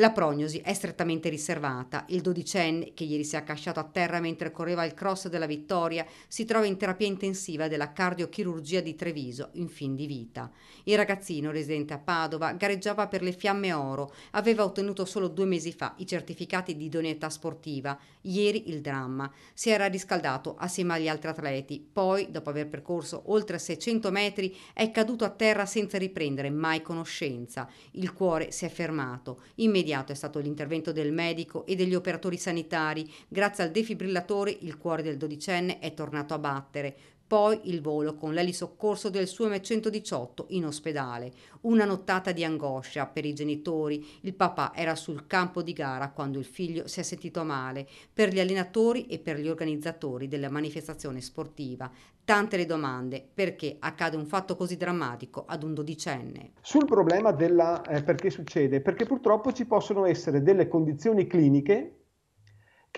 La prognosi è strettamente riservata. Il dodicenne, che ieri si è accasciato a terra mentre correva il cross della vittoria, si trova in terapia intensiva della cardiochirurgia di Treviso, in fin di vita. Il ragazzino, residente a Padova, gareggiava per le Fiamme Oro, aveva ottenuto solo due mesi fa i certificati di idoneità sportiva. Ieri il dramma. Si era riscaldato assieme agli altri atleti, poi, dopo aver percorso oltre 600 metri, è caduto a terra senza riprendere mai conoscenza. Il cuore si è fermato. Immediatamente immediato è stato l'intervento del medico e degli operatori sanitari. Grazie al defibrillatore il cuore del dodicenne è tornato a battere poi il volo con l'elisoccorso del suo M118 in ospedale. Una nottata di angoscia per i genitori. Il papà era sul campo di gara quando il figlio si è sentito male, per gli allenatori e per gli organizzatori della manifestazione sportiva. Tante le domande, perché accade un fatto così drammatico ad un dodicenne? Sul problema della eh, perché succede, perché purtroppo ci possono essere delle condizioni cliniche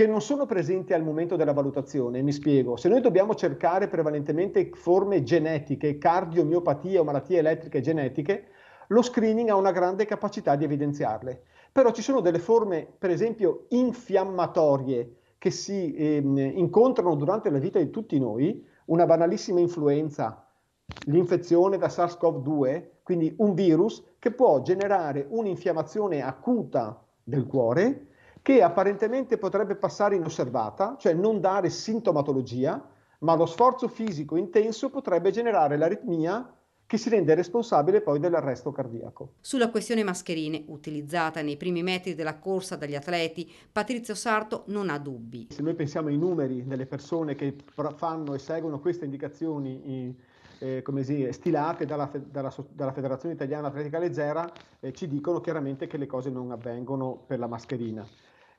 che non sono presenti al momento della valutazione. Mi spiego, se noi dobbiamo cercare prevalentemente forme genetiche, cardiomiopatie o malattie elettriche genetiche, lo screening ha una grande capacità di evidenziarle. Però ci sono delle forme, per esempio, infiammatorie che si ehm, incontrano durante la vita di tutti noi, una banalissima influenza, l'infezione da SARS-CoV-2, quindi un virus che può generare un'infiammazione acuta del cuore che apparentemente potrebbe passare inosservata, cioè non dare sintomatologia, ma lo sforzo fisico intenso potrebbe generare l'aritmia che si rende responsabile poi dell'arresto cardiaco. Sulla questione mascherine, utilizzata nei primi metri della corsa dagli atleti, Patrizio Sarto non ha dubbi. Se noi pensiamo ai numeri delle persone che fanno e seguono queste indicazioni eh, si, stilate dalla, dalla, dalla, Federazione Italiana Atletica Leggera, eh, ci dicono chiaramente che le cose non avvengono per la mascherina.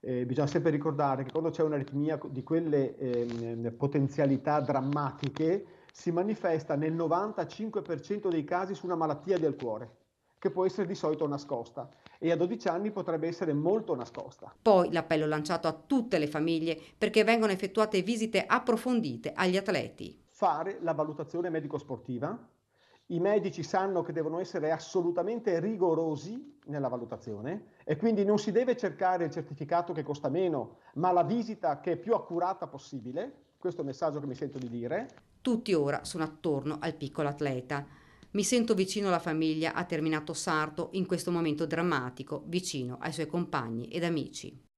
Eh, bisogna sempre ricordare che quando c'è un'aritmia di quelle ehm, potenzialità drammatiche si manifesta nel 95% dei casi su una malattia del cuore che può essere di solito nascosta e a 12 anni potrebbe essere molto nascosta. Poi l'appello lanciato a tutte le famiglie perché vengono effettuate visite approfondite agli atleti. Fare la valutazione medico-sportiva i medici sanno che devono essere assolutamente rigorosi nella valutazione e quindi non si deve cercare il certificato che costa meno, ma la visita che è più accurata possibile. Questo è il messaggio che mi sento di dire. Tutti ora sono attorno al piccolo atleta. Mi sento vicino alla famiglia, ha terminato Sarto in questo momento drammatico, vicino ai suoi compagni ed amici.